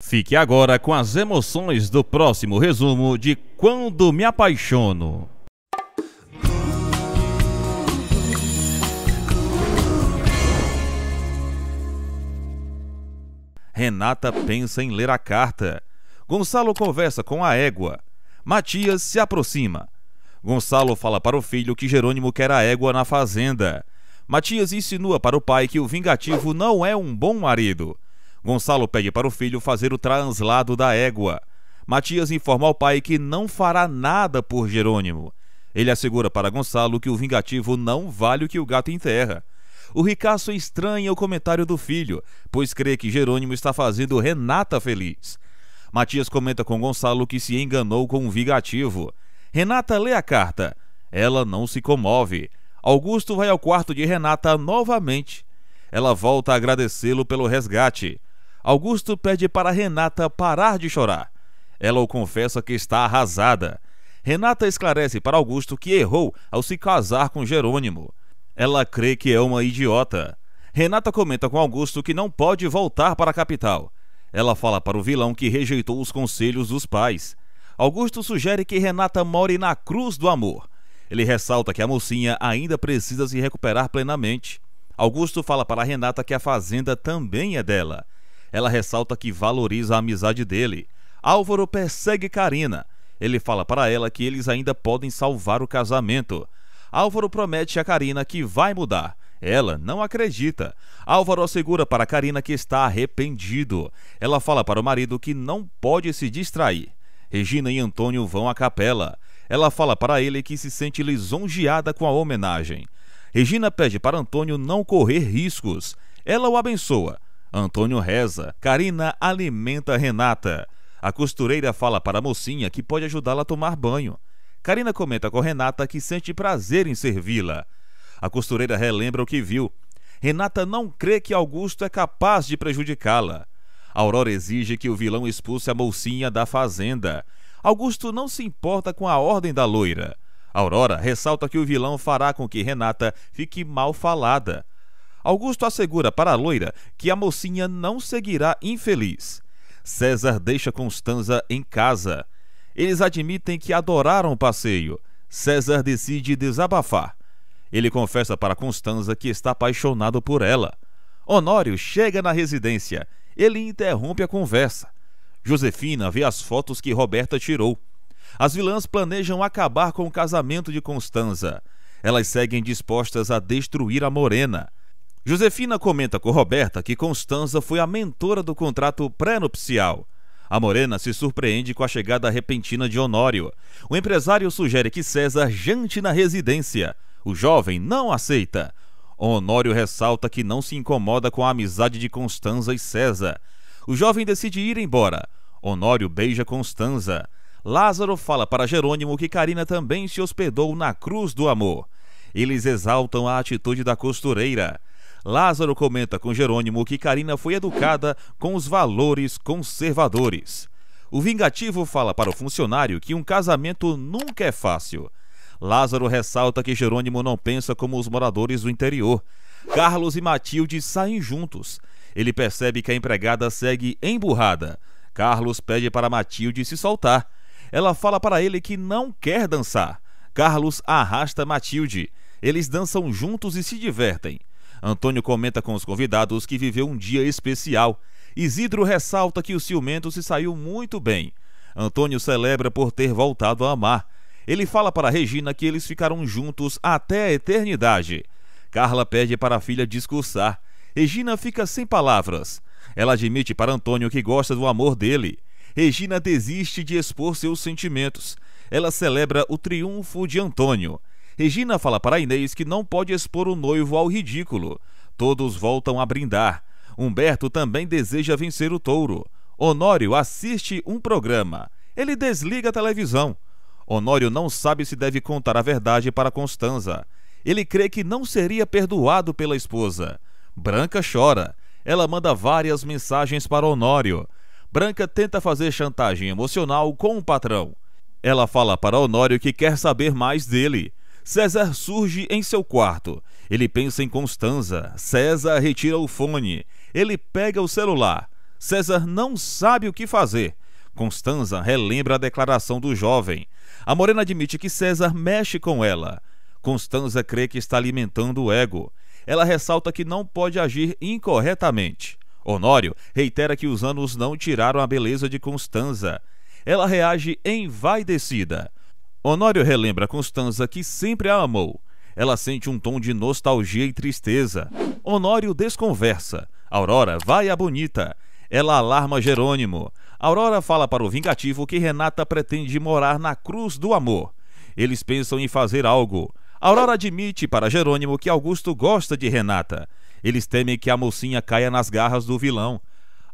Fique agora com as emoções do próximo resumo de Quando Me Apaixono. Renata pensa em ler a carta. Gonçalo conversa com a égua. Matias se aproxima. Gonçalo fala para o filho que Jerônimo quer a égua na fazenda. Matias insinua para o pai que o vingativo não é um bom marido. Gonçalo pede para o filho fazer o translado da égua. Matias informa ao pai que não fará nada por Jerônimo. Ele assegura para Gonçalo que o vingativo não vale o que o gato enterra. O ricaço estranha o comentário do filho, pois crê que Jerônimo está fazendo Renata feliz. Matias comenta com Gonçalo que se enganou com um vingativo. Renata lê a carta. Ela não se comove. Augusto vai ao quarto de Renata novamente. Ela volta a agradecê-lo pelo resgate. Augusto pede para Renata parar de chorar. Ela o confessa que está arrasada. Renata esclarece para Augusto que errou ao se casar com Jerônimo. Ela crê que é uma idiota. Renata comenta com Augusto que não pode voltar para a capital. Ela fala para o vilão que rejeitou os conselhos dos pais. Augusto sugere que Renata more na cruz do amor. Ele ressalta que a mocinha ainda precisa se recuperar plenamente. Augusto fala para Renata que a fazenda também é dela. Ela ressalta que valoriza a amizade dele. Álvaro persegue Karina. Ele fala para ela que eles ainda podem salvar o casamento. Álvaro promete a Karina que vai mudar. Ela não acredita. Álvaro assegura para Karina que está arrependido. Ela fala para o marido que não pode se distrair. Regina e Antônio vão à capela. Ela fala para ele que se sente lisonjeada com a homenagem. Regina pede para Antônio não correr riscos. Ela o abençoa. Antônio reza, Karina alimenta Renata. A costureira fala para a mocinha que pode ajudá-la a tomar banho. Karina comenta com Renata que sente prazer em servi-la. A costureira relembra o que viu. Renata não crê que Augusto é capaz de prejudicá-la. Aurora exige que o vilão expulse a mocinha da fazenda. Augusto não se importa com a ordem da loira. Aurora ressalta que o vilão fará com que Renata fique mal falada. Augusto assegura para a loira que a mocinha não seguirá infeliz. César deixa Constanza em casa. Eles admitem que adoraram o passeio. César decide desabafar. Ele confessa para Constanza que está apaixonado por ela. Honório chega na residência. Ele interrompe a conversa. Josefina vê as fotos que Roberta tirou. As vilãs planejam acabar com o casamento de Constanza. Elas seguem dispostas a destruir a morena. Josefina comenta com Roberta que Constanza foi a mentora do contrato pré-nupcial. A Morena se surpreende com a chegada repentina de Honório. O empresário sugere que César jante na residência. O jovem não aceita. Honório ressalta que não se incomoda com a amizade de Constanza e César. O jovem decide ir embora. Honório beija Constanza. Lázaro fala para Jerônimo que Karina também se hospedou na Cruz do Amor. Eles exaltam a atitude da costureira. Lázaro comenta com Jerônimo que Karina foi educada com os valores conservadores. O vingativo fala para o funcionário que um casamento nunca é fácil. Lázaro ressalta que Jerônimo não pensa como os moradores do interior. Carlos e Matilde saem juntos. Ele percebe que a empregada segue emburrada. Carlos pede para Matilde se soltar. Ela fala para ele que não quer dançar. Carlos arrasta Matilde. Eles dançam juntos e se divertem. Antônio comenta com os convidados que viveu um dia especial. Isidro ressalta que o ciumento se saiu muito bem. Antônio celebra por ter voltado a amar. Ele fala para Regina que eles ficaram juntos até a eternidade. Carla pede para a filha discursar. Regina fica sem palavras. Ela admite para Antônio que gosta do amor dele. Regina desiste de expor seus sentimentos. Ela celebra o triunfo de Antônio. Regina fala para Inês que não pode expor o noivo ao ridículo. Todos voltam a brindar. Humberto também deseja vencer o touro. Honório assiste um programa. Ele desliga a televisão. Honório não sabe se deve contar a verdade para Constanza. Ele crê que não seria perdoado pela esposa. Branca chora. Ela manda várias mensagens para Honório. Branca tenta fazer chantagem emocional com o patrão. Ela fala para Honório que quer saber mais dele. César surge em seu quarto. Ele pensa em Constanza. César retira o fone. Ele pega o celular. César não sabe o que fazer. Constanza relembra a declaração do jovem. A morena admite que César mexe com ela. Constanza crê que está alimentando o ego. Ela ressalta que não pode agir incorretamente. Honório reitera que os anos não tiraram a beleza de Constanza. Ela reage envaidecida. Honório relembra constança que sempre a amou. Ela sente um tom de nostalgia e tristeza. Honório desconversa. Aurora vai à bonita. Ela alarma Jerônimo. Aurora fala para o Vingativo que Renata pretende morar na Cruz do Amor. Eles pensam em fazer algo. Aurora admite para Jerônimo que Augusto gosta de Renata. Eles temem que a mocinha caia nas garras do vilão.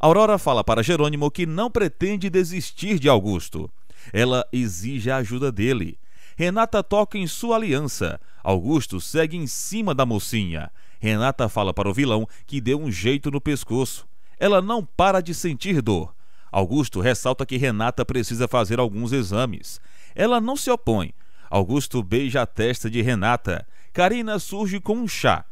Aurora fala para Jerônimo que não pretende desistir de Augusto. Ela exige a ajuda dele. Renata toca em sua aliança. Augusto segue em cima da mocinha. Renata fala para o vilão que deu um jeito no pescoço. Ela não para de sentir dor. Augusto ressalta que Renata precisa fazer alguns exames. Ela não se opõe. Augusto beija a testa de Renata. Karina surge com um chá.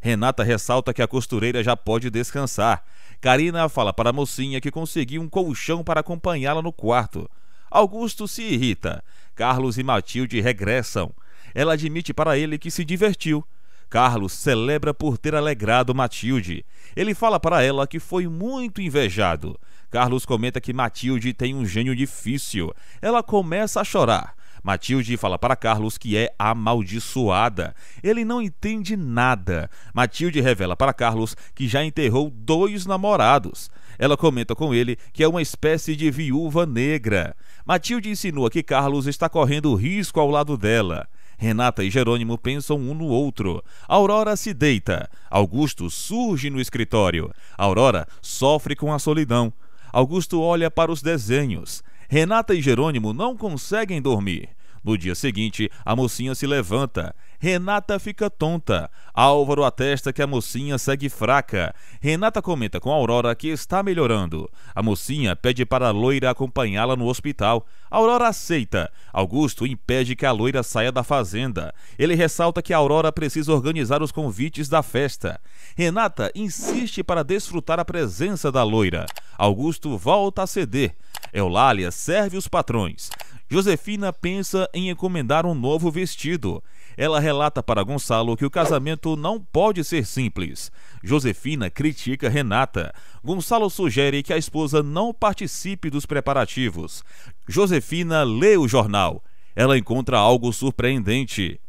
Renata ressalta que a costureira já pode descansar. Karina fala para a mocinha que conseguiu um colchão para acompanhá-la no quarto. Augusto se irrita. Carlos e Matilde regressam. Ela admite para ele que se divertiu. Carlos celebra por ter alegrado Matilde. Ele fala para ela que foi muito invejado. Carlos comenta que Matilde tem um gênio difícil. Ela começa a chorar. Matilde fala para Carlos que é amaldiçoada. Ele não entende nada. Matilde revela para Carlos que já enterrou dois namorados. Ela comenta com ele que é uma espécie de viúva negra. Matilde insinua que Carlos está correndo risco ao lado dela. Renata e Jerônimo pensam um no outro. Aurora se deita. Augusto surge no escritório. Aurora sofre com a solidão. Augusto olha para os desenhos. Renata e Jerônimo não conseguem dormir. No dia seguinte, a mocinha se levanta. Renata fica tonta. Álvaro atesta que a mocinha segue fraca. Renata comenta com Aurora que está melhorando. A mocinha pede para a loira acompanhá-la no hospital. Aurora aceita. Augusto impede que a loira saia da fazenda. Ele ressalta que Aurora precisa organizar os convites da festa. Renata insiste para desfrutar a presença da loira. Augusto volta a ceder. Eulália serve os patrões. Josefina pensa em encomendar um novo vestido. Ela relata para Gonçalo que o casamento não pode ser simples. Josefina critica Renata. Gonçalo sugere que a esposa não participe dos preparativos. Josefina lê o jornal. Ela encontra algo surpreendente.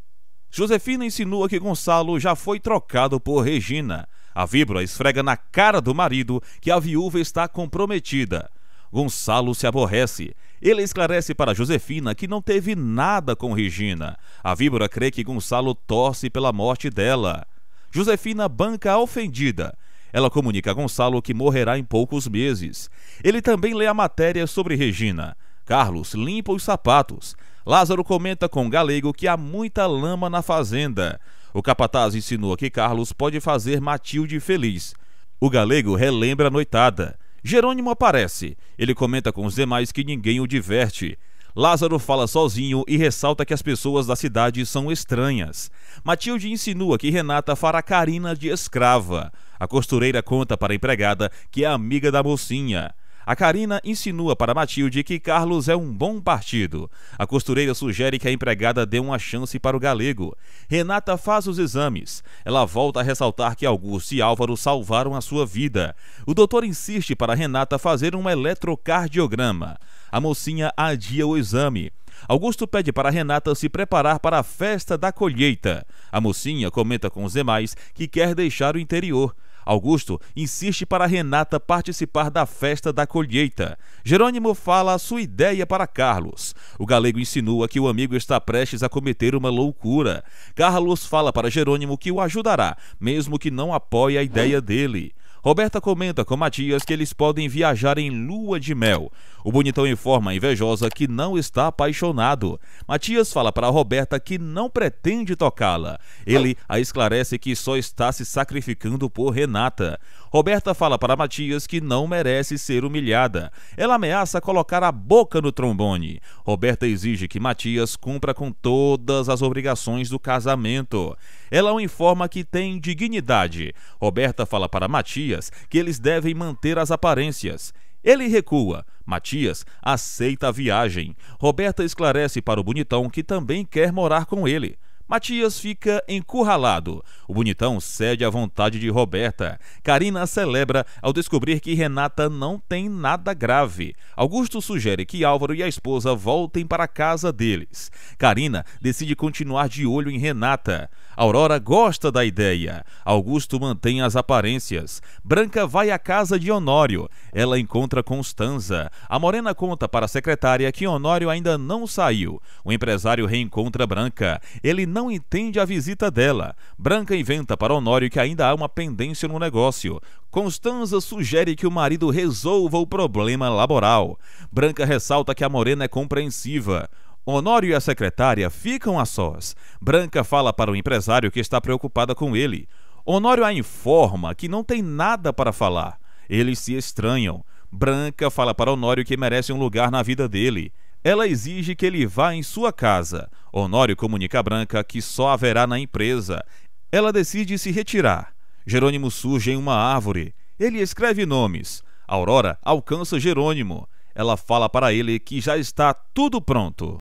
Josefina insinua que Gonçalo já foi trocado por Regina. A víbora esfrega na cara do marido que a viúva está comprometida. Gonçalo se aborrece. Ele esclarece para Josefina que não teve nada com Regina. A víbora crê que Gonçalo torce pela morte dela. Josefina banca ofendida. Ela comunica a Gonçalo que morrerá em poucos meses. Ele também lê a matéria sobre Regina. Carlos limpa os sapatos. Lázaro comenta com o galego que há muita lama na fazenda. O capataz insinua que Carlos pode fazer Matilde feliz. O galego relembra a noitada. Jerônimo aparece. Ele comenta com os demais que ninguém o diverte. Lázaro fala sozinho e ressalta que as pessoas da cidade são estranhas. Matilde insinua que Renata fará Karina de escrava. A costureira conta para a empregada que é amiga da mocinha. A Karina insinua para Matilde que Carlos é um bom partido. A costureira sugere que a empregada dê uma chance para o galego. Renata faz os exames. Ela volta a ressaltar que Augusto e Álvaro salvaram a sua vida. O doutor insiste para Renata fazer um eletrocardiograma. A mocinha adia o exame. Augusto pede para Renata se preparar para a festa da colheita. A mocinha comenta com os demais que quer deixar o interior. Augusto insiste para Renata participar da festa da colheita. Jerônimo fala a sua ideia para Carlos. O galego insinua que o amigo está prestes a cometer uma loucura. Carlos fala para Jerônimo que o ajudará, mesmo que não apoie a ideia dele. Roberta comenta com Matias que eles podem viajar em lua de mel. O bonitão informa a invejosa que não está apaixonado. Matias fala para Roberta que não pretende tocá-la. Ele a esclarece que só está se sacrificando por Renata. Roberta fala para Matias que não merece ser humilhada. Ela ameaça colocar a boca no trombone. Roberta exige que Matias cumpra com todas as obrigações do casamento. Ela o informa que tem dignidade. Roberta fala para Matias que eles devem manter as aparências. Ele recua. Matias aceita a viagem. Roberta esclarece para o bonitão que também quer morar com ele. Matias fica encurralado. O bonitão cede à vontade de Roberta. Karina celebra ao descobrir que Renata não tem nada grave. Augusto sugere que Álvaro e a esposa voltem para a casa deles. Karina decide continuar de olho em Renata. Aurora gosta da ideia. Augusto mantém as aparências. Branca vai à casa de Honório. Ela encontra Constanza. A Morena conta para a secretária que Honório ainda não saiu. O empresário reencontra Branca. Ele não entende a visita dela. Branca inventa para Honório que ainda há uma pendência no negócio. Constanza sugere que o marido resolva o problema laboral. Branca ressalta que a Morena é compreensiva. Honório e a secretária ficam a sós. Branca fala para o empresário que está preocupada com ele. Honório a informa que não tem nada para falar. Eles se estranham. Branca fala para Honório que merece um lugar na vida dele. Ela exige que ele vá em sua casa. Honório comunica a Branca que só haverá na empresa. Ela decide se retirar. Jerônimo surge em uma árvore. Ele escreve nomes. Aurora alcança Jerônimo. Ela fala para ele que já está tudo pronto.